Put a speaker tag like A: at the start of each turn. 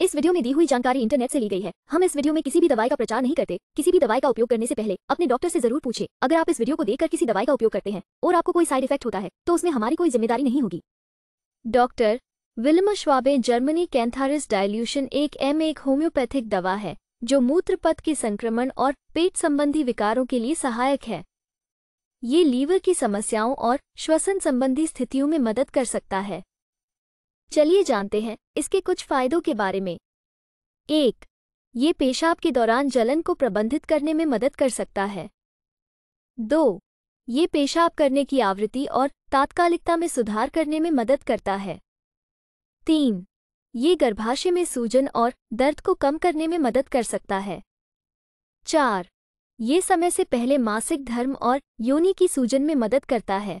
A: इस वीडियो में दी हुई जानकारी इंटरनेट से ली गई है हम इस वीडियो में किसी भी दवाई का प्रचार नहीं करते किसी भी दवाई का उपयोग करने से पहले अपने डॉक्टर से जरूर पूछे अगर आप इस वीडियो को देखकर किसी दवाई का उपयोग करते हैं और आपको कोई साइड इफेक्ट होता है तो उसमें हमारी कोई जिम्मेदारी नहीं होगी doctor Willmar Schwabe Germany cantharis dilution एक एम एक होम्योपैथिक दवा है जो मूत्रपथ के संक्रमण और पेट संबंधी विकारों के लिए सहायक है ये लीवर की समस्याओं और श्वसन संबंधी स्थितियों में मदद कर सकता है चलिए जानते हैं इसके कुछ फायदों के बारे में एक ये पेशाब के दौरान जलन को प्रबंधित करने में मदद कर सकता है दो ये पेशाब करने की आवृत्ति और तात्कालिकता में सुधार करने में मदद करता है तीन ये गर्भाशय में सूजन और दर्द को कम करने में मदद कर सकता है चार ये समय से पहले मासिक धर्म और योनि की सूजन में मदद करता है